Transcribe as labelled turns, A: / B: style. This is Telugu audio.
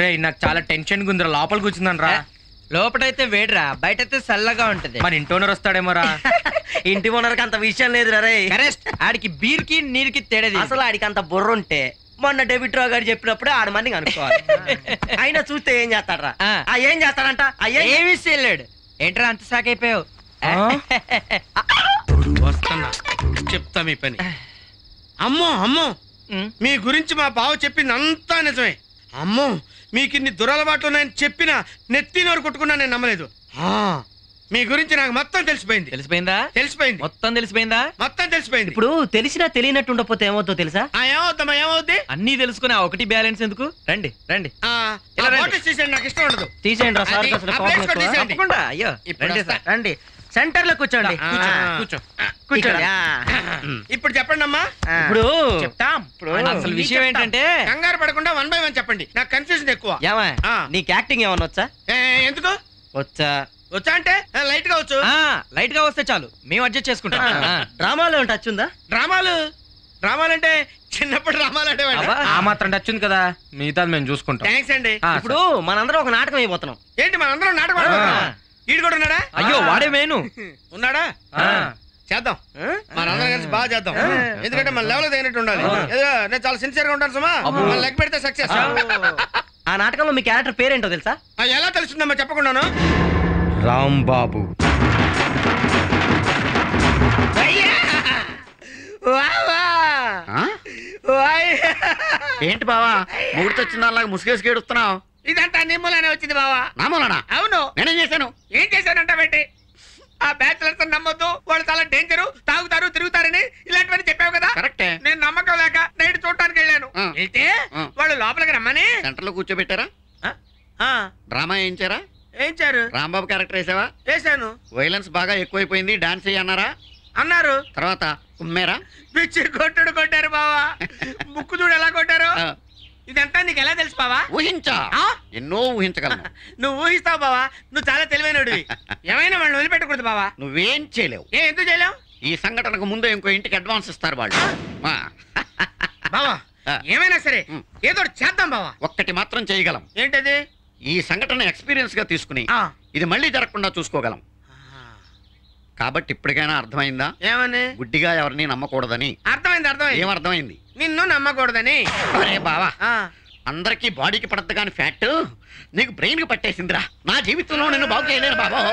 A: రే నాకు చాలా టెన్షన్ గుందిరా లోపల కూర్చుందని రా లోపటైతే వేడిరా బయటైతే చల్లగా ఉంటది మన ఇంటి ఓనర్ వస్తాడేమోరా ఇంటి ఓనర్కి అంత విషయం లేదురా రే ఆడికి బీర్కి నీరుకి తేడది అసలు ఆడికి అంత బుర్ర ఉంటే మొన్న డెబిట్ రావు గారు చెప్పినప్పుడు ఆడ మందికి అనుకోవాలి అయినా చూస్తే ఏం చేస్తాడరా ఆ ఏం చేస్తాడంట ఏమి వెళ్ళాడు ఏంట్రా అంత సాకైపోయావు వస్తున్నా చెప్తా మీ పని అమ్మో అమ్మో మీ గురించి మా బావ చెప్పింది అంతా నిజమే అమ్మో మీకు ఇన్ని దురలవాట్లు ఉన్నాయని చెప్పినా నెత్తినోరు కొట్టుకున్నా నేను నమ్మలేదు మీ గురించి నాకు మొత్తం తెలిసిపోయింది తెలిసిపోయిందా తెలిసిపోయింది మొత్తం తెలిసిపోయిందా మొత్తం తెలిసిపోయింది ఇప్పుడు తెలిసినా తెలియనట్టు ఉండకపోతే ఏమవుతుందో తెలుసా ఏమవుతామా ఏమవుద్ది అన్ని తెలుసుకుని ఒకటి బ్యాలెన్స్ ఎందుకు రండి రండి తీసేయండి నాకు ఇష్టం ఉండదు తీసేయండి రా సార్ తప్పకుండా అయ్యో రండి సార్ రండి సెంటర్ లో కూర్చోండి కూర్చోండి ఇప్పుడు చెప్పండి అమ్మా ఇప్పుడు చెప్తా ఇప్పుడు అసలు విషయం ఏంటంటే కంగారు పడకుండా వన్ బై వన్ చెప్పండి నాకు కన్ఫ్యూజన్ ఎక్కువ ఏమా నీకు యాక్టింగ్ ఏమన్నా వచ్చా ఎందుకు వచ్చా వచ్చా అంటే లైట్ గా వచ్చు లైట్ గా వస్తే చాలు మేము అడ్జస్ట్ చేసుకుంటాం డ్రామాలు టచ్ వచ్చిందా డ్రామాలు డ్రామాలంటే చిన్నప్పుడు డ్రామాలు ఆ మాత్రం టచ్ ఉంది కదా మిగతా మేము చూసుకుంటాం థ్యాంక్స్ అండి ఇప్పుడు మనందరం ఒక నాటకం అయిపోతున్నాం ఏంటి మనందరం నాటకం ఈడు కూడా ఉన్నాడా అయ్యో వాడే మేను ఉన్నాడా చేద్దాం మనందరం కలిసి బాగా చేద్దాం ఎందుకంటే మన లెవెల్ తగినట్టు ఉండాలి నేను చాలా సిన్సియర్ గా ఉంటాను సుమా మన లెగ్ పెడితే సక్సెస్ ఆ నాటకంలో మీ క్యారెక్టర్ పేరేంటో తెలుసా ఎలా తెలుస్తుందమ్మా చెప్పకుండాను రామ్ బాబు
B: ఏంటి బావా ముగుడుతొచ్చిన అలాగే ముసుగేసి గేడుస్తున్నావు
A: ఇదంతా నిమ్మలానే వచ్చింది బావా నా మూలనా అవును నేనేం చేశాను ఏం చేశానంట పెట్టి ఆ బ్యాచిలర్స్ నమ్మొద్దు వెళ్తే వాళ్ళు లోపలికి రమ్మని సెంటర్ లో కూర్చోబెట్టారా
B: డ్రామా వేయించారా వేయించారు రాంబాబు క్యారెక్టర్ వేసావా వేసాను వైలెన్స్ బాగా ఎక్కువైపోయింది డాన్స్ అన్నారా అన్నారు తర్వాత కుమ్మేరా పిచ్చి కొట్టుడు కొట్టారు బావా
A: ముక్కు చూడు ఎలా కొట్టారు ఇదంతా నీకు ఎలా తెలుసు బావా ఊహించా
B: ఎన్నో ఊహించగలను
A: నువ్వు ఊహిస్తావు బావా నువ్వు చాలా తెలివైన ఏమైనా వాళ్ళని వదిలిపెట్టకూడదు బావా
B: నువ్వేం చేయలేవు ఏ ఎందుకు చేయలేవు ఈ సంఘటనకు ముందు ఇంకో ఇంటికి అడ్వాన్స్ ఇస్తారు వాళ్ళు బావా ఏమైనా సరే ఏదో చేద్దాం బావా ఒక్కటి మాత్రం చేయగలం ఏంటది ఈ సంఘటన ఎక్స్పీరియన్స్ గా తీసుకుని ఇది మళ్ళీ జరగకుండా చూసుకోగలం కాబట్టి ఇప్పటికైనా అర్థమైందా ఏమని గుడ్డిగా ఎవరిని నమ్మకూడదని అర్థమైంది అర్థమైంది ఏమర్థమైంది నిన్ను నమ్మకూడదని అరే బావా అందరికీ బాడీకి పడద్దు కానీ ఫ్యాట్ నీకు బ్రెయిన్ కి పట్టేసిందిరా నా జీవితంలో నేను బాగు చేయలేను బాబా